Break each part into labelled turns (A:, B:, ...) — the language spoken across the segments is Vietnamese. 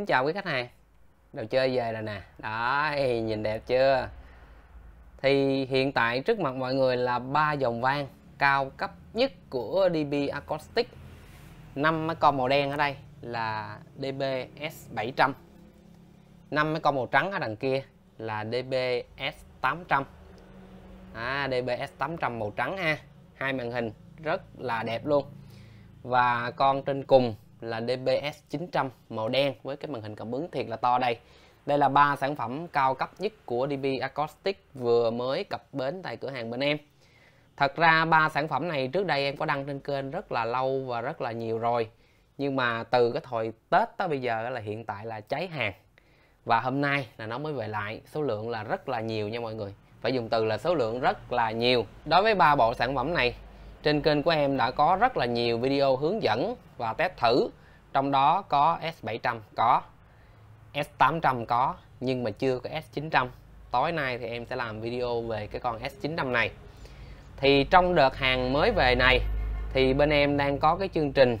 A: kính chào quý khách hàng đồ chơi về rồi nè đó nhìn đẹp chưa thì hiện tại trước mặt mọi người là ba dòng vang cao cấp nhất của DB Acoustic năm cái con màu đen ở đây là DBS 700 năm cái con màu trắng ở đằng kia là DBS 800 à, DBS 800 màu trắng ha hai màn hình rất là đẹp luôn và con trên cùng là DBS 900 màu đen với cái màn hình cảm ứng thiệt là to đây. Đây là ba sản phẩm cao cấp nhất của DB Acoustic vừa mới cập bến tại cửa hàng bên em. Thật ra ba sản phẩm này trước đây em có đăng trên kênh rất là lâu và rất là nhiều rồi. Nhưng mà từ cái thời Tết tới bây giờ là hiện tại là cháy hàng. Và hôm nay là nó mới về lại, số lượng là rất là nhiều nha mọi người. Phải dùng từ là số lượng rất là nhiều. Đối với ba bộ sản phẩm này trên kênh của em đã có rất là nhiều video hướng dẫn và test thử, trong đó có S700 có, S800 có, nhưng mà chưa có S900. Tối nay thì em sẽ làm video về cái con S900 này. Thì trong đợt hàng mới về này thì bên em đang có cái chương trình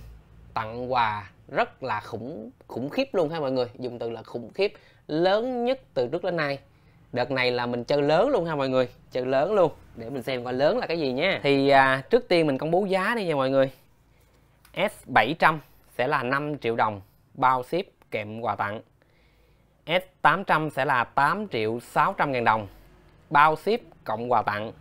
A: tặng quà rất là khủng khủng khiếp luôn ha mọi người, dùng từ là khủng khiếp lớn nhất từ trước đến nay đợt này là mình chơi lớn luôn ha mọi người chơi lớn luôn để mình xem coi lớn là cái gì nha thì à, trước tiên mình công bố giá đi nha mọi người S700 sẽ là 5 triệu đồng bao ship kèm quà tặng S800 sẽ là 8 triệu 600 ngàn đồng bao ship cộng quà tặng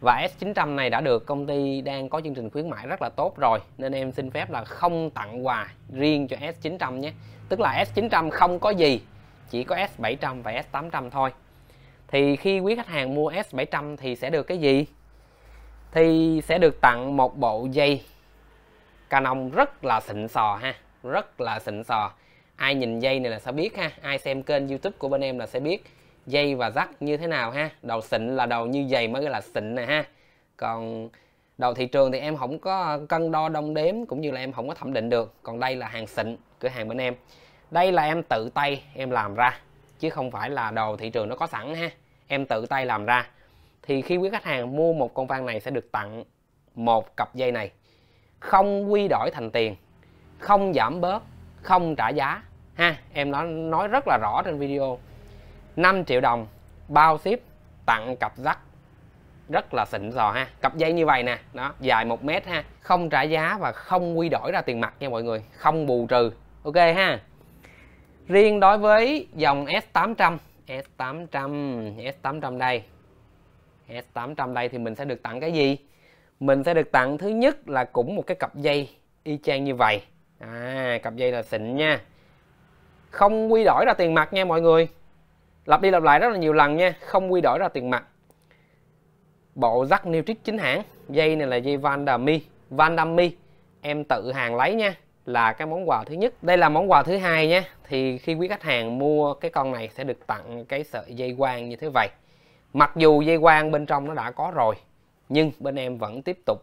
A: và S900 này đã được công ty đang có chương trình khuyến mãi rất là tốt rồi nên em xin phép là không tặng quà riêng cho S900 nhé tức là S900 không có gì chỉ có S700 và S800 thôi thì khi quý khách hàng mua S700 thì sẽ được cái gì? Thì sẽ được tặng một bộ dây Canon rất là xịn sò ha, rất là xịn sò. Ai nhìn dây này là sẽ biết ha, ai xem kênh YouTube của bên em là sẽ biết dây và rắc như thế nào ha. Đầu xịn là đầu như dày mới là xịn nè ha. Còn đầu thị trường thì em không có cân đo đong đếm cũng như là em không có thẩm định được. Còn đây là hàng xịn, cửa hàng bên em. Đây là em tự tay em làm ra chứ không phải là đồ thị trường nó có sẵn ha em tự tay làm ra thì khi quý khách hàng mua một con van này sẽ được tặng một cặp dây này không quy đổi thành tiền không giảm bớt không trả giá ha em nói nói rất là rõ trên video 5 triệu đồng bao ship tặng cặp rắc rất là xịn sò ha cặp dây như vậy nè đó dài một mét ha không trả giá và không quy đổi ra tiền mặt nha mọi người không bù trừ ok ha riêng đối với dòng S800 S800 S800 đây S800 đây thì mình sẽ được tặng cái gì mình sẽ được tặng thứ nhất là cũng một cái cặp dây y chang như vậy à cặp dây là xịn nha không quy đổi ra tiền mặt nha mọi người lặp đi lặp lại rất là nhiều lần nha không quy đổi ra tiền mặt bộ rắc Nutric chính hãng dây này là dây Vandami Vandami em tự hàng lấy nha là cái món quà thứ nhất đây là món quà thứ hai nhé thì khi quý khách hàng mua cái con này sẽ được tặng cái sợi dây quang như thế vậy mặc dù dây quang bên trong nó đã có rồi nhưng bên em vẫn tiếp tục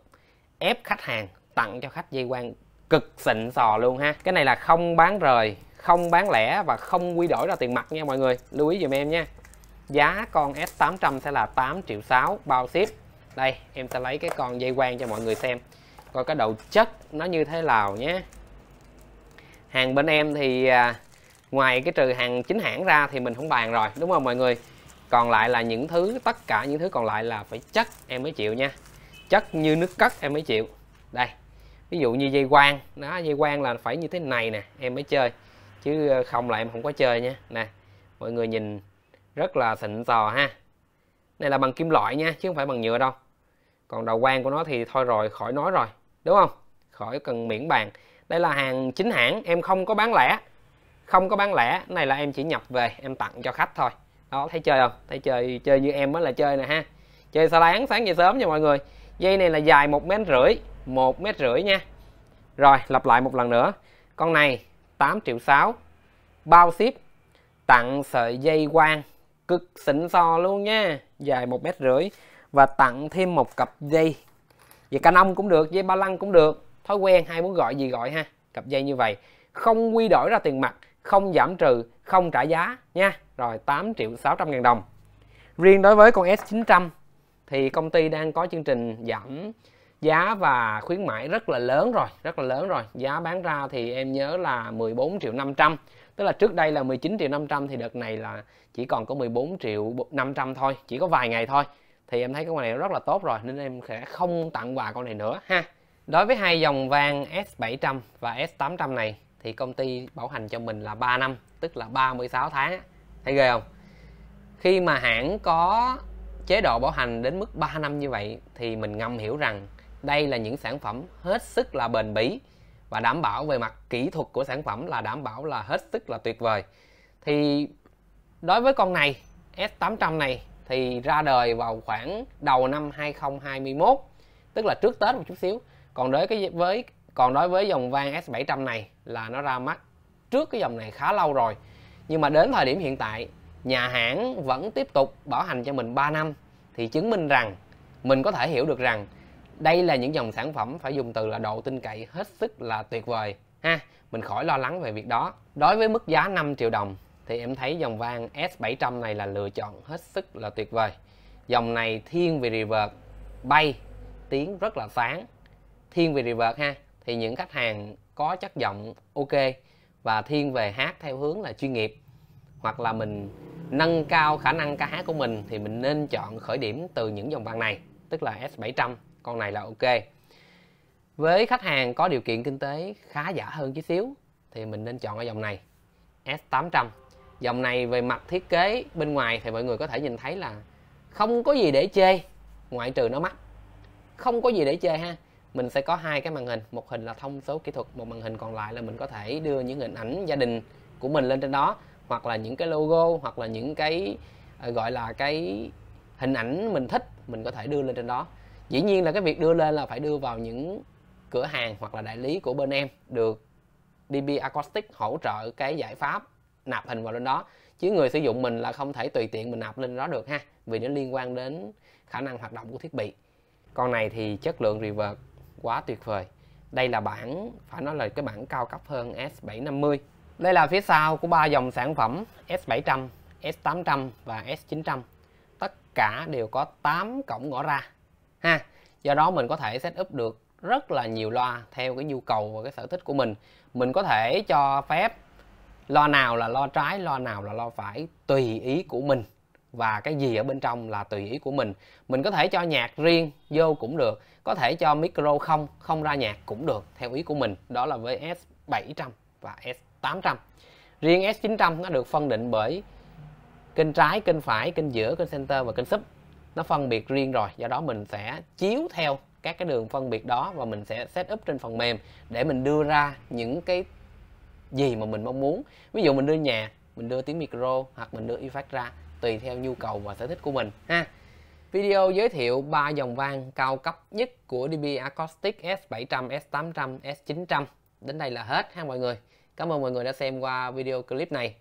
A: ép khách hàng tặng cho khách dây quang cực xịn sò luôn ha cái này là không bán rời không bán lẻ và không quy đổi ra tiền mặt nha mọi người lưu ý dùm em nha giá con S800 sẽ là 8 triệu 6 bao ship đây em sẽ lấy cái con dây quang cho mọi người xem coi cái độ chất nó như thế nào nhé hàng bên em thì à, ngoài cái trừ hàng chính hãng ra thì mình không bàn rồi đúng không mọi người còn lại là những thứ tất cả những thứ còn lại là phải chất em mới chịu nha chất như nước cất em mới chịu đây ví dụ như dây quang đó dây quang là phải như thế này nè em mới chơi chứ ờ, không là em không có chơi nha nè mọi người nhìn rất là xịn sò ha này là bằng kim loại nha chứ không phải bằng nhựa đâu còn đầu quang của nó thì thôi rồi khỏi nói rồi đúng không khỏi cần miễn bàn đây là hàng chính hãng em không có bán lẻ không có bán lẻ này là em chỉ nhập về em tặng cho khách thôi đó thấy chơi không thấy chơi chơi như em mới là chơi nè ha chơi sáng sáng về sớm nha mọi người dây này là dài một mét rưỡi một mét rưỡi nha rồi lặp lại một lần nữa con này 8 triệu 6 bao ship tặng sợi dây quang cực xịn sò luôn nha dài một mét rưỡi và tặng thêm một cặp dây dây canon cũng được dây ba lăng cũng được thói quen hay muốn gọi gì gọi ha cặp dây như vậy không quy đổi ra tiền mặt không giảm trừ không trả giá nha rồi 8 triệu 600 ngàn đồng riêng đối với con S900 thì công ty đang có chương trình giảm giá và khuyến mãi rất là lớn rồi rất là lớn rồi giá bán ra thì em nhớ là 14 triệu 500 tức là trước đây là 19 triệu 500 thì đợt này là chỉ còn có 14 triệu 500 thôi chỉ có vài ngày thôi thì em thấy con này rất là tốt rồi nên em sẽ không tặng quà con này nữa ha Đối với hai dòng vàng S700 và S800 này thì công ty bảo hành cho mình là 3 năm, tức là 36 tháng. Thấy ghê không? Khi mà hãng có chế độ bảo hành đến mức 3 năm như vậy thì mình ngầm hiểu rằng đây là những sản phẩm hết sức là bền bỉ và đảm bảo về mặt kỹ thuật của sản phẩm là đảm bảo là hết sức là tuyệt vời. Thì đối với con này S800 này thì ra đời vào khoảng đầu năm 2021 tức là trước Tết một chút xíu còn đối cái với còn đối với dòng vang S700 này là nó ra mắt trước cái dòng này khá lâu rồi nhưng mà đến thời điểm hiện tại nhà hãng vẫn tiếp tục bảo hành cho mình 3 năm thì chứng minh rằng mình có thể hiểu được rằng đây là những dòng sản phẩm phải dùng từ là độ tin cậy hết sức là tuyệt vời ha mình khỏi lo lắng về việc đó đối với mức giá 5 triệu đồng thì em thấy dòng vang S700 này là lựa chọn hết sức là tuyệt vời dòng này thiên về reverb bay tiếng rất là sáng thiên về reverb ha thì những khách hàng có chất giọng ok và thiên về hát theo hướng là chuyên nghiệp hoặc là mình nâng cao khả năng ca hát của mình thì mình nên chọn khởi điểm từ những dòng vàng này tức là S700 con này là ok với khách hàng có điều kiện kinh tế khá giả hơn chút xíu thì mình nên chọn ở dòng này S800 dòng này về mặt thiết kế bên ngoài thì mọi người có thể nhìn thấy là không có gì để chê ngoại trừ nó mắc không có gì để chê ha mình sẽ có hai cái màn hình một hình là thông số kỹ thuật một màn hình còn lại là mình có thể đưa những hình ảnh gia đình của mình lên trên đó hoặc là những cái logo hoặc là những cái ờ, gọi là cái hình ảnh mình thích mình có thể đưa lên trên đó dĩ nhiên là cái việc đưa lên là phải đưa vào những cửa hàng hoặc là đại lý của bên em được DB Acoustic hỗ trợ cái giải pháp nạp hình vào lên đó chứ người sử dụng mình là không thể tùy tiện mình nạp lên đó được ha vì nó liên quan đến khả năng hoạt động của thiết bị con này thì chất lượng reverb quá tuyệt vời đây là bản phải nói là cái bản cao cấp hơn S750 đây là phía sau của ba dòng sản phẩm S700 S800 và S900 tất cả đều có 8 cổng ngõ ra ha do đó mình có thể setup được rất là nhiều loa theo cái nhu cầu và cái sở thích của mình mình có thể cho phép loa nào là loa trái loa nào là loa phải tùy ý của mình và cái gì ở bên trong là tùy ý của mình mình có thể cho nhạc riêng vô cũng được có thể cho micro không không ra nhạc cũng được theo ý của mình đó là với S700 và S800 riêng S900 nó được phân định bởi kênh trái kênh phải kênh giữa kênh center và kênh sub nó phân biệt riêng rồi do đó mình sẽ chiếu theo các cái đường phân biệt đó và mình sẽ set up trên phần mềm để mình đưa ra những cái gì mà mình mong muốn ví dụ mình đưa nhà mình đưa tiếng micro hoặc mình đưa effect ra tùy theo nhu cầu và sở thích của mình ha video giới thiệu ba dòng vang cao cấp nhất của DB Acoustic S700, S800, S900 đến đây là hết ha mọi người cảm ơn mọi người đã xem qua video clip này